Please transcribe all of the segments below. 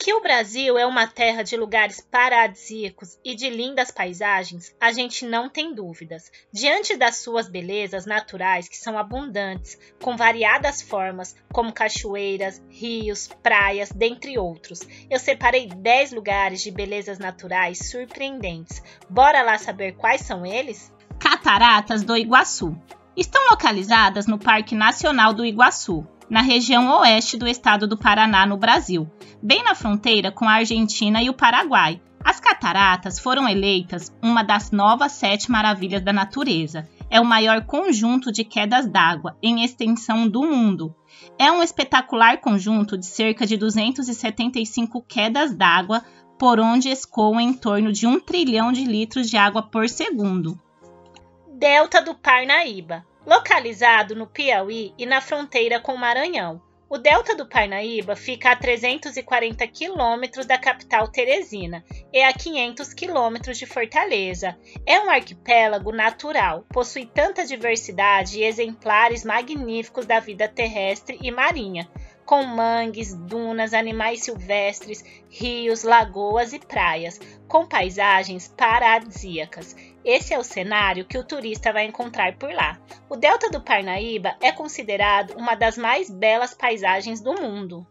Que o Brasil é uma terra de lugares paradisíacos e de lindas paisagens, a gente não tem dúvidas. Diante das suas belezas naturais, que são abundantes, com variadas formas, como cachoeiras, rios, praias, dentre outros, eu separei 10 lugares de belezas naturais surpreendentes. Bora lá saber quais são eles? Cataratas do Iguaçu. Estão localizadas no Parque Nacional do Iguaçu, na região oeste do estado do Paraná, no Brasil, bem na fronteira com a Argentina e o Paraguai. As cataratas foram eleitas uma das novas sete maravilhas da natureza. É o maior conjunto de quedas d'água em extensão do mundo. É um espetacular conjunto de cerca de 275 quedas d'água por onde escoam em torno de um trilhão de litros de água por segundo. Delta do Parnaíba Localizado no Piauí e na fronteira com o Maranhão, o delta do Parnaíba fica a 340 quilômetros da capital Teresina e a 500 quilômetros de Fortaleza. É um arquipélago natural, possui tanta diversidade e exemplares magníficos da vida terrestre e marinha, com mangues, dunas, animais silvestres, rios, lagoas e praias, com paisagens paradisíacas esse é o cenário que o turista vai encontrar por lá. O Delta do Parnaíba é considerado uma das mais belas paisagens do mundo.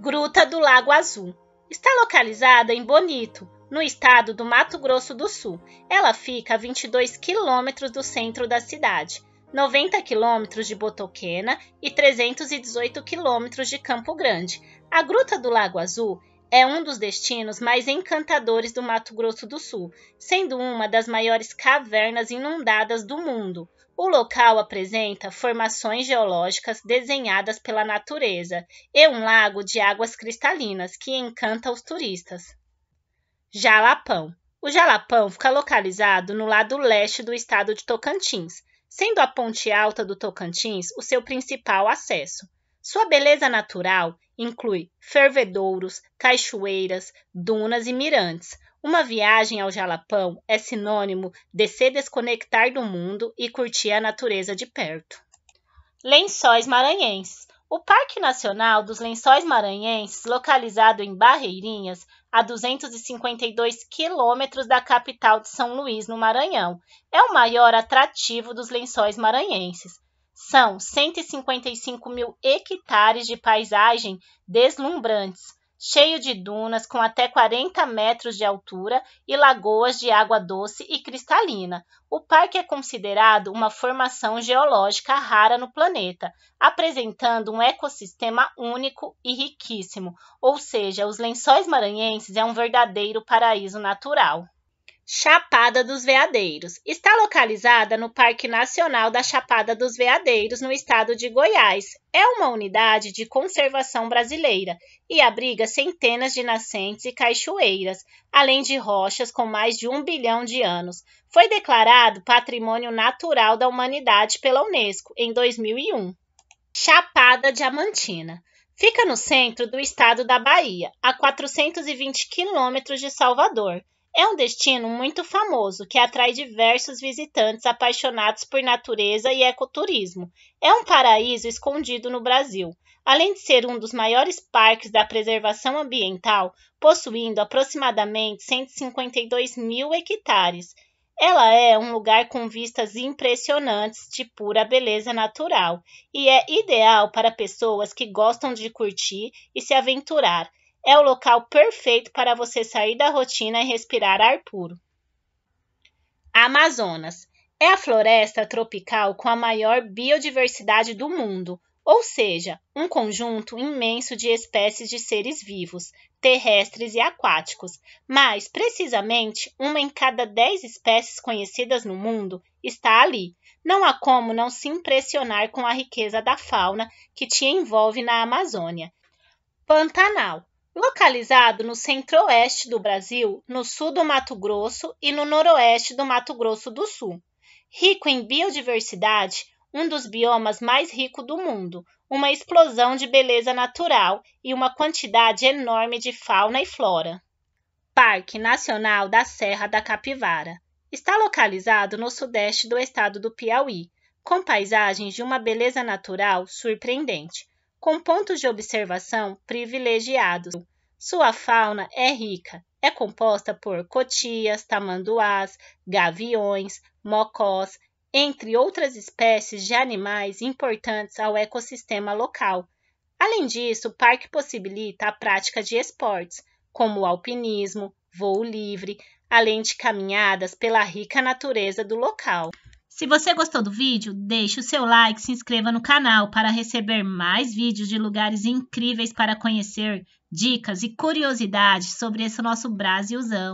Gruta do Lago Azul está localizada em Bonito, no estado do Mato Grosso do Sul. Ela fica a 22 quilômetros do centro da cidade, 90 quilômetros de Botoquena e 318 quilômetros de Campo Grande. A Gruta do Lago Azul é um dos destinos mais encantadores do Mato Grosso do Sul, sendo uma das maiores cavernas inundadas do mundo. O local apresenta formações geológicas desenhadas pela natureza e um lago de águas cristalinas que encanta os turistas. Jalapão. O Jalapão fica localizado no lado leste do estado de Tocantins, sendo a ponte alta do Tocantins o seu principal acesso. Sua beleza natural inclui fervedouros, cachoeiras, dunas e mirantes. Uma viagem ao Jalapão é sinônimo de se desconectar do mundo e curtir a natureza de perto. Lençóis Maranhenses. O Parque Nacional dos Lençóis Maranhenses, localizado em Barreirinhas, a 252 quilômetros da capital de São Luís, no Maranhão, é o maior atrativo dos lençóis maranhenses. São 155 mil hectares de paisagem deslumbrantes, cheio de dunas com até 40 metros de altura e lagoas de água doce e cristalina. O parque é considerado uma formação geológica rara no planeta, apresentando um ecossistema único e riquíssimo, ou seja, os lençóis maranhenses é um verdadeiro paraíso natural. Chapada dos Veadeiros. Está localizada no Parque Nacional da Chapada dos Veadeiros, no estado de Goiás. É uma unidade de conservação brasileira e abriga centenas de nascentes e cachoeiras, além de rochas com mais de um bilhão de anos. Foi declarado Patrimônio Natural da Humanidade pela Unesco em 2001. Chapada Diamantina. Fica no centro do estado da Bahia, a 420 quilômetros de Salvador é um destino muito famoso que atrai diversos visitantes apaixonados por natureza e ecoturismo. É um paraíso escondido no Brasil. Além de ser um dos maiores parques da preservação ambiental, possuindo aproximadamente 152 mil hectares, ela é um lugar com vistas impressionantes de pura beleza natural e é ideal para pessoas que gostam de curtir e se aventurar é o local perfeito para você sair da rotina e respirar ar puro. Amazonas é a floresta tropical com a maior biodiversidade do mundo, ou seja, um conjunto imenso de espécies de seres vivos, terrestres e aquáticos, mas, precisamente, uma em cada dez espécies conhecidas no mundo está ali. Não há como não se impressionar com a riqueza da fauna que te envolve na Amazônia. Pantanal localizado no centro-oeste do Brasil, no sul do Mato Grosso e no noroeste do Mato Grosso do Sul. Rico em biodiversidade, um dos biomas mais ricos do mundo, uma explosão de beleza natural e uma quantidade enorme de fauna e flora. Parque Nacional da Serra da Capivara. Está localizado no sudeste do estado do Piauí, com paisagens de uma beleza natural surpreendente com pontos de observação privilegiados. Sua fauna é rica. É composta por cotias, tamanduás, gaviões, mocós, entre outras espécies de animais importantes ao ecossistema local. Além disso, o parque possibilita a prática de esportes, como o alpinismo, voo livre, além de caminhadas pela rica natureza do local. Se você gostou do vídeo, deixe o seu like, se inscreva no canal para receber mais vídeos de lugares incríveis para conhecer, dicas e curiosidades sobre esse nosso Brasilzão.